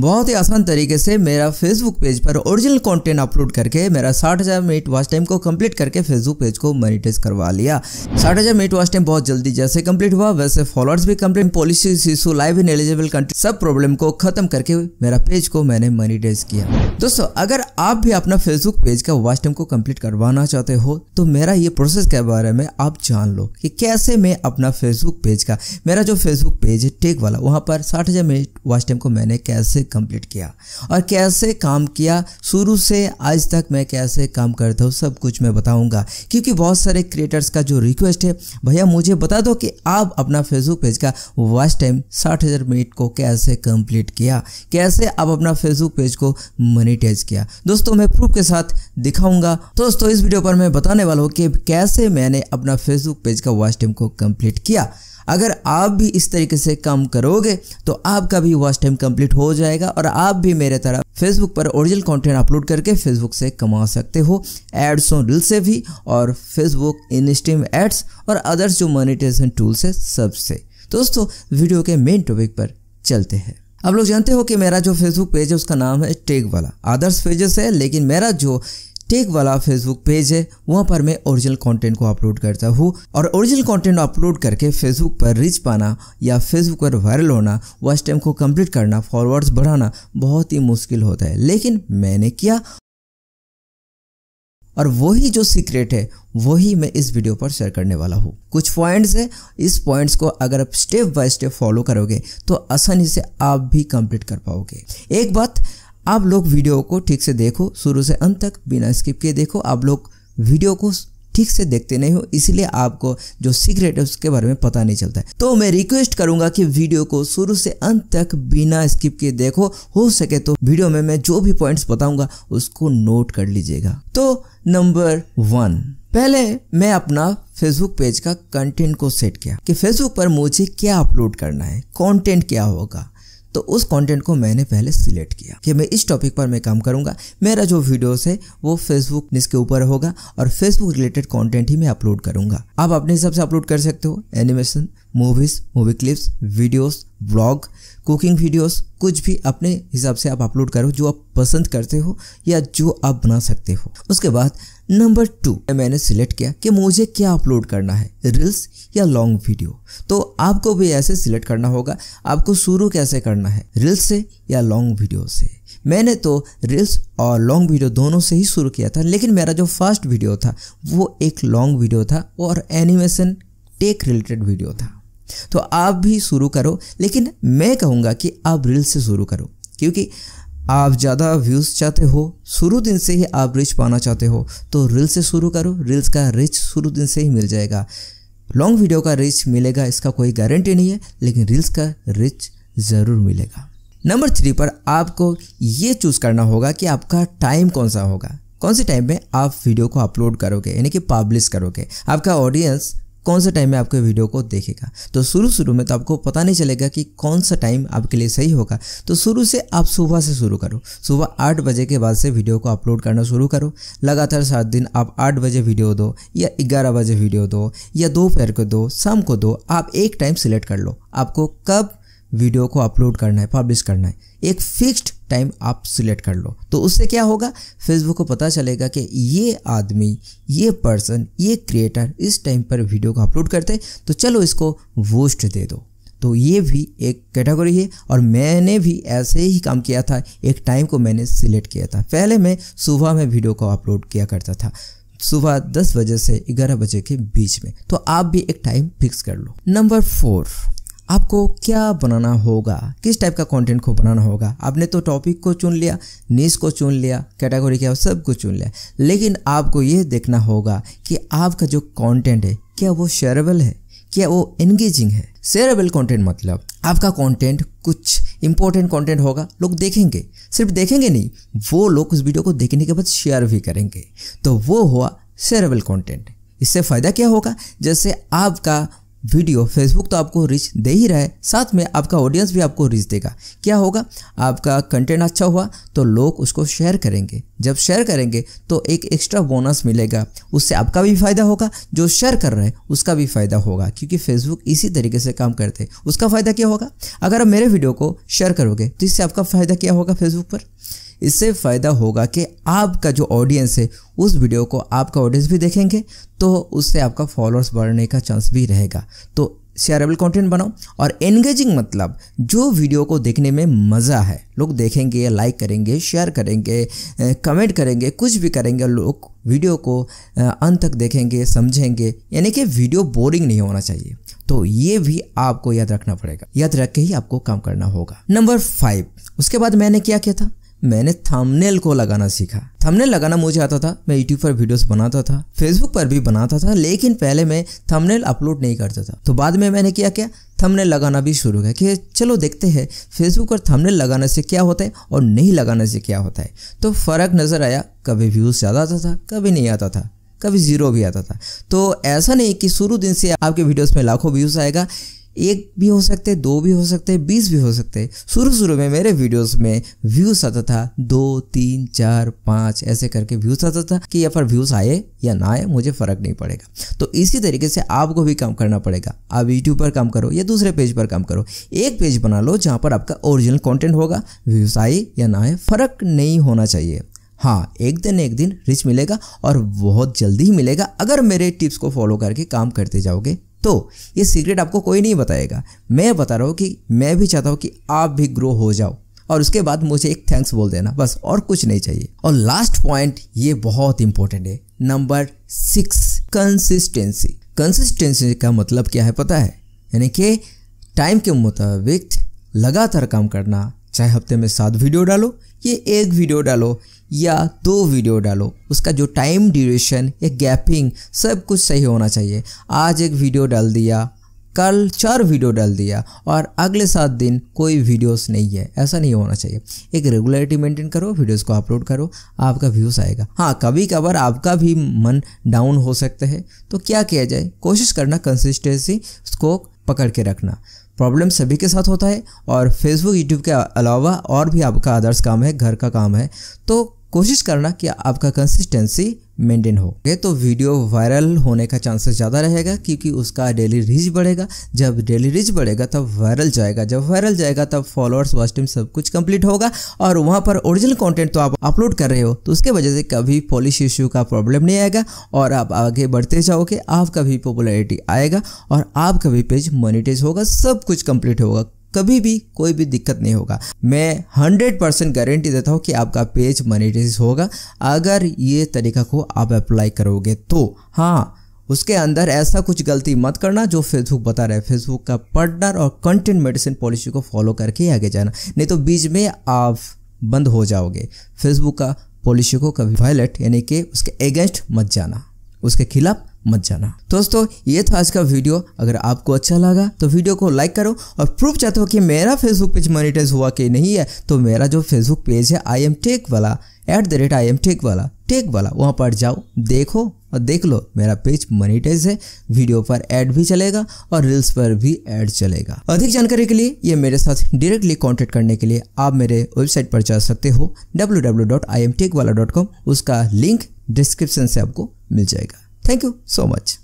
बहुत ही आसान तरीके से मेरा फेसबुक पेज पर ओरिजिनल कंटेंट अपलोड करके मेरा 60000 मिनट वॉच टाइम को कंप्लीट करके फेसबुक पेज को मोनिटाइज करवा लिया 60000 मिनट वॉच टाइम बहुत जल्दी जैसे कंप्लीट हुआ वैसे फॉलोअर्स भी complete policy issue live in eligible country सब प्रॉब्लम को खत्म करके मेरा पेज को मैंने मोनिटाइज किया दोस्तों अगर आप भी अपना फेसबुक पेज का वॉच टाइम को कम्प्लीट करवाना चाहते हो तो मेरा ये प्रोसेस के बारे में आप जान लो कि कैसे मैं अपना फेसबुक पेज का मेरा जो फेसबुक पेज है टेक वाला वहाँ पर साठ हजार मिनट वॉच टाइम को मैंने कैसे कंप्लीट किया और कैसे काम किया शुरू से आज तक मैं कैसे काम करता हूँ सब कुछ मैं बताऊँगा क्योंकि बहुत सारे क्रिएटर्स का जो रिक्वेस्ट है भैया मुझे बता दो कि आप अपना फेसबुक पेज का वॉच टाइम साठ हज़ार मिनट को कैसे कंप्लीट किया कैसे आप अपना फेसबुक पेज को मनीटाइज किया दोस्तों मैं प्रूफ के साथ दिखाऊंगा दोस्तों इस वीडियो पर मैं बताने वाला हूँ कि कैसे मैंने अपना फेसबुक पेज का वॉच टाइम को कंप्लीट किया अगर आप भी इस तरीके से काम करोगे तो आपका भी वॉच टाइम कंप्लीट हो जाएगा और आप भी मेरे तरह फेसबुक पर ओरिजिनल कंटेंट अपलोड करके फेसबुक से कमा सकते हो एड्स और रील से भी और फेसबुक इनस्टीम एड्स और अदर्स जो मोनिटेशन टूल्स है सबसे दोस्तों वीडियो के मेन टॉपिक पर चलते हैं आप लोग जानते हो कि मेरा जो फेसबुक पेज है उसका नाम है टेक वाला आदर्श पेजेस है लेकिन मेरा जो टेक वाला फेसबुक पेज है वहाँ पर मैं ओरिजिनल कंटेंट को अपलोड करता हूँ और ओरिजिनल कंटेंट अपलोड करके फेसबुक पर रीच पाना या फेसबुक पर वायरल होना वॉच टाइम को कंप्लीट करना फॉरवर्ड्स बढ़ाना बहुत ही मुश्किल होता है लेकिन मैंने किया और वही जो सीक्रेट है वही मैं इस वीडियो पर शेयर करने वाला हूँ कुछ पॉइंट्स है इस पॉइंट्स को अगर आप स्टेप बाय स्टेप फॉलो करोगे तो आसानी से आप भी कंप्लीट कर पाओगे एक बात आप लोग वीडियो को ठीक से देखो शुरू से अंत तक बिना स्किप किए देखो आप लोग वीडियो को ठीक से देखते नहीं हो इसलिए आपको जो सीक्रेट है उसके बारे में पता नहीं चलता है तो मैं रिक्वेस्ट करूंगा कि वीडियो को शुरू से अंत तक बिना स्किप किए देखो हो सके तो वीडियो में मैं जो भी पॉइंट्स बताऊंगा उसको नोट कर लीजिएगा तो नंबर वन पहले मैं अपना फेसबुक पेज का कंटेंट को सेट किया कि फेसबुक पर मुझे क्या अपलोड करना है कॉन्टेंट क्या होगा तो उस कंटेंट को मैंने पहले सिलेक्ट किया कि मैं इस टॉपिक पर मैं काम करूंगा मेरा जो वीडियोस है वो फेसबुक के ऊपर होगा और फेसबुक रिलेटेड कॉन्टेंट ही मैं अपलोड करूंगा आप अपने हिसाब से अपलोड कर सकते हो animation movies movie clips videos blog cooking videos कुछ भी अपने हिसाब से आप अपलोड करो जो आप पसंद करते हो या जो आप बना सकते हो उसके बाद नंबर टू मैंने सिलेक्ट किया कि मुझे क्या अपलोड करना है रील्स या लॉन्ग वीडियो तो आपको भी ऐसे सिलेक्ट करना होगा आपको शुरू कैसे करना है रील्स से या लॉन्ग वीडियो से मैंने तो रील्स और लॉन्ग वीडियो दोनों से ही शुरू किया था लेकिन मेरा जो फर्स्ट वीडियो था वो एक लॉन्ग वीडियो था और एनिमेशन टेक रिलेटेड वीडियो था तो आप भी शुरू करो लेकिन मैं कहूँगा कि आप रील्स से शुरू करो क्योंकि आप ज़्यादा व्यूज़ चाहते हो शुरू दिन से ही आप रिच पाना चाहते हो तो रील से शुरू करो रील्स का रिच शुरू दिन से ही मिल जाएगा लॉन्ग वीडियो का रिच मिलेगा इसका कोई गारंटी नहीं है लेकिन रील्स का रिच ज़रूर मिलेगा नंबर थ्री पर आपको ये चूज़ करना होगा कि आपका टाइम कौन सा होगा कौन से टाइम में आप वीडियो को अपलोड करोगे यानी कि पब्लिश करोगे आपका ऑडियंस कौन सा टाइम में आपके वीडियो को देखेगा तो शुरू शुरू में तो आपको पता नहीं चलेगा कि कौन सा टाइम आपके लिए सही होगा तो शुरू से आप सुबह से शुरू करो सुबह आठ बजे के बाद से वीडियो को अपलोड करना शुरू करो लगातार सात दिन आप आठ बजे वीडियो दो या ग्यारह बजे वीडियो दो या दोपहर को दो शाम को दो आप एक टाइम सिलेक्ट कर लो आपको कब वीडियो को अपलोड करना है पब्लिश करना है एक फिक्स्ड टाइम आप सिलेक्ट कर लो तो उससे क्या होगा फेसबुक को पता चलेगा कि ये आदमी ये पर्सन ये क्रिएटर इस टाइम पर वीडियो को अपलोड करते हैं तो चलो इसको वोस्ट दे दो तो ये भी एक कैटेगरी है और मैंने भी ऐसे ही काम किया था एक टाइम को मैंने सिलेक्ट किया था पहले मैं सुबह में वीडियो को अपलोड किया करता था सुबह दस बजे से ग्यारह बजे के बीच में तो आप भी एक टाइम फिक्स कर लो नंबर फोर आपको क्या बनाना होगा किस टाइप का कंटेंट को बनाना होगा आपने तो टॉपिक को चुन लिया नीस को चुन लिया कैटेगरी क्या सब कुछ चुन लिया लेकिन आपको ये देखना होगा कि आपका जो कंटेंट है क्या वो शेयरेबल है क्या वो एंगेजिंग है शेयरेबल कंटेंट मतलब आपका कंटेंट कुछ इंपॉर्टेंट कंटेंट होगा लोग देखेंगे सिर्फ देखेंगे नहीं वो लोग उस वीडियो को देखने के बाद शेयर भी करेंगे तो वो हुआ शेयरेबल कंटेंट इससे फ़ायदा क्या होगा जैसे आपका वीडियो फेसबुक तो आपको रीच दे ही रहा है साथ में आपका ऑडियंस भी आपको रीच देगा क्या होगा आपका कंटेंट अच्छा हुआ तो लोग उसको शेयर करेंगे जब शेयर करेंगे तो एक एक्स्ट्रा बोनस मिलेगा उससे आपका भी फायदा होगा जो शेयर कर रहे हैं उसका भी फायदा होगा क्योंकि फेसबुक इसी तरीके से काम करते हैं उसका फायदा क्या होगा अगर आप मेरे वीडियो को शेयर करोगे तो इससे आपका फायदा क्या होगा फेसबुक पर इससे फ़ायदा होगा कि आपका जो ऑडियंस है उस वीडियो को आपका ऑडियंस भी देखेंगे तो उससे आपका फॉलोअर्स बढ़ने का चांस भी रहेगा तो शेयरेबल कंटेंट बनाओ और एंगेजिंग मतलब जो वीडियो को देखने में मज़ा है लोग देखेंगे लाइक करेंगे शेयर करेंगे कमेंट करेंगे कुछ भी करेंगे लोग वीडियो को अंत तक देखेंगे समझेंगे यानी कि वीडियो बोरिंग नहीं होना चाहिए तो ये भी आपको याद रखना पड़ेगा याद रख के ही आपको काम करना होगा नंबर फाइव उसके बाद मैंने क्या किया था मैंने थंबनेल को लगाना सीखा थंबनेल लगाना मुझे आता था मैं यूट्यूब पर वीडियोस बनाता था फेसबुक पर भी बनाता था लेकिन पहले मैं थंबनेल अपलोड नहीं करता था तो बाद में मैंने किया क्या थंबनेल लगाना भी शुरू किया कि चलो देखते हैं फेसबुक पर थंबनेल लगाने से क्या होता है और नहीं लगाने से क्या होता है तो फ़र्क नज़र आया कभी व्यूज़ ज़्यादा आता था कभी नहीं आता था कभी ज़ीरो भी आता था तो ऐसा नहीं कि शुरू दिन से आपके वीडियोस में लाखों व्यूज़ आएगा एक भी हो सकते दो भी हो सकते बीस भी हो सकते शुरू शुरू में मेरे वीडियोस में व्यूज आता था दो तीन चार पाँच ऐसे करके व्यूज आता था कि या फिर व्यूज आए या ना आए मुझे फ़र्क नहीं पड़ेगा तो इसी तरीके से आपको भी काम करना पड़ेगा आप यूट्यूब पर काम करो या दूसरे पेज पर काम करो एक पेज बना लो जहाँ पर आपका ओरिजिनल कॉन्टेंट होगा व्यूज आए या ना आए फ़र्क नहीं होना चाहिए हाँ एक दिन एक दिन रिच मिलेगा और बहुत जल्दी ही मिलेगा अगर मेरे टिप्स को फॉलो करके काम करते जाओगे तो ये सीक्रेट आपको कोई नहीं बताएगा मैं बता रहा हूँ कि मैं भी चाहता हूँ कि आप भी ग्रो हो जाओ और उसके बाद मुझे एक थैंक्स बोल देना बस और कुछ नहीं चाहिए और लास्ट पॉइंट ये बहुत इंपॉर्टेंट है नंबर सिक्स कंसिस्टेंसी कंसिस्टेंसी का मतलब क्या है पता है यानी कि टाइम के मुताबिक लगातार काम करना चाहे हफ्ते में सात वीडियो डालो या एक वीडियो डालो या दो वीडियो डालो उसका जो टाइम ड्यूरेशन या गैपिंग सब कुछ सही होना चाहिए आज एक वीडियो डाल दिया कल चार वीडियो डाल दिया और अगले सात दिन कोई वीडियोस नहीं है ऐसा नहीं होना चाहिए एक रेगुलरिटी मेंटेन करो वीडियोस को अपलोड करो आपका व्यूज़ आएगा हाँ कभी कभार आपका भी मन डाउन हो सकता है तो क्या किया जाए कोशिश करना कंसिस्टेंसी उसको पकड़ के रखना प्रॉब्लम सभी के साथ होता है और फेसबुक यूट्यूब के अलावा और भी आपका अदर्स काम है घर का काम है तो कोशिश करना कि आपका कंसिस्टेंसी मेंटेन हो गए तो वीडियो वायरल होने का चांसेस ज़्यादा रहेगा क्योंकि उसका डेली रीच बढ़ेगा जब डेली रीच बढ़ेगा तब वायरल जाएगा जब वायरल जाएगा तब फॉलोअर्स वॉच सब कुछ कंप्लीट होगा और वहाँ पर ओरिजिनल कंटेंट तो आप अपलोड कर रहे हो तो उसके वजह से कभी पॉलिश इश्यू का प्रॉब्लम नहीं आएगा और आप आगे बढ़ते जाओगे आपका भी पॉपुलरिटी आएगा और आपका भी पेज मोनिटेज होगा सब कुछ कंप्लीट होगा कभी भी कोई भी दिक्कत नहीं होगा मैं हंड्रेड परसेंट गारंटी देता हूँ कि आपका पेज मनीटाइज होगा अगर ये तरीका को आप अप्लाई करोगे तो हाँ उसके अंदर ऐसा कुछ गलती मत करना जो फेसबुक बता रहा है फेसबुक का पार्टनर और कंटेंट मेडिसिन पॉलिसी को फॉलो करके आगे जाना नहीं तो बीच में आप बंद हो जाओगे फेसबुक का पॉलिसी को कभी वायलेट यानी कि उसके अगेंस्ट मत जाना उसके खिलाफ मत जाना दोस्तों ये था आज का वीडियो अगर आपको अच्छा लगा तो वीडियो को लाइक करो और प्रूफ चाहते हो कि मेरा फेसबुक पेज मोनिटाइज हुआ कि नहीं है तो मेरा जो फेसबुक पेज है आई एम टेक वाला at the rate I am tech वाला टेक वाला वहाँ पर जाओ देखो और देख लो मेरा पेज मोनिटाइज है वीडियो पर एड भी चलेगा और रील्स पर भी एड चलेगा अधिक जानकारी के लिए ये मेरे साथ डायरेक्टली कॉन्टेक्ट करने के लिए आप मेरे वेबसाइट पर जा सकते हो डब्ल्यू उसका लिंक डिस्क्रिप्शन से आपको मिल जाएगा Thank you so much.